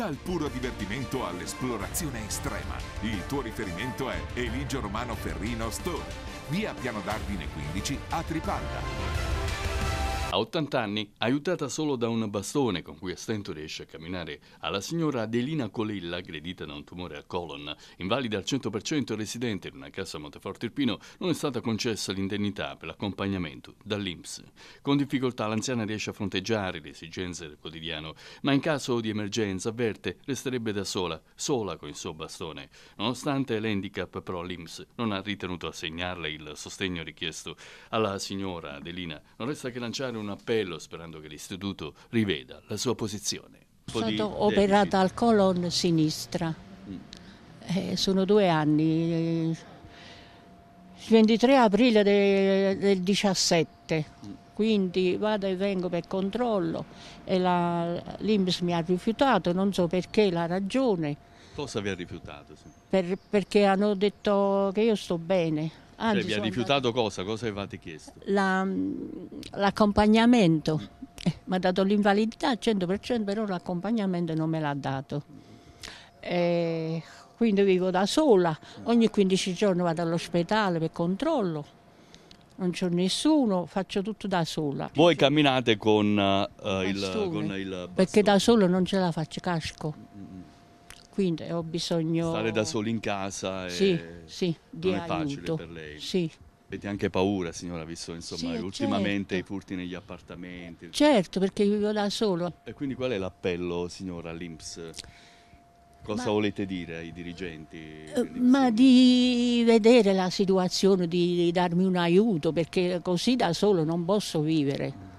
Dal puro divertimento all'esplorazione estrema, il tuo riferimento è Eligio Romano Ferrino Store, via Piano d'Ardine 15 a Tripalda. A 80 anni, aiutata solo da un bastone con cui a stento riesce a camminare, alla signora Adelina Colella, aggredita da un tumore al colon, invalida al 100% e residente in una casa a Monteforte Irpino, non è stata concessa l'indennità per l'accompagnamento dall'Inps. Con difficoltà l'anziana riesce a fronteggiare le esigenze del quotidiano, ma in caso di emergenza, avverte, resterebbe da sola, sola con il suo bastone. Nonostante l'handicap, però l'Inps non ha ritenuto assegnarle il sostegno richiesto alla signora Adelina. Non resta che lanciare un appello sperando che l'Istituto riveda la sua posizione. Sono stato di... operata al colon sinistra, mm. eh, sono due anni, eh, il 23 aprile de, del 17, mm. quindi vado e vengo per controllo e l'Inps mi ha rifiutato, non so perché la ragione. Cosa vi ha rifiutato? Sì. Per, perché hanno detto che io sto bene. Cioè, Anzi, cioè, vi ha rifiutato andata... cosa? Cosa avevate chiesto? La, l'accompagnamento, eh, mi ha dato l'invalidità al 100%, però l'accompagnamento non me l'ha dato. E eh, quindi vivo da sola, ogni 15 giorni vado all'ospedale per controllo, non c'è nessuno, faccio tutto da sola. Voi camminate con, uh, il, con il bastone? Perché da solo non ce la faccio, casco. Quindi ho bisogno... Stare da soli in casa e... sì, sì, di non aiuto. è facile per lei. Sì. Avete anche paura, signora, visto insomma, sì, ultimamente certo. i furti negli appartamenti. Certo, perché vivo da solo. E quindi qual è l'appello, signora, all'Inps? Cosa ma, volete dire ai dirigenti? Eh, ma di vedere la situazione, di, di darmi un aiuto, perché così da solo non posso vivere.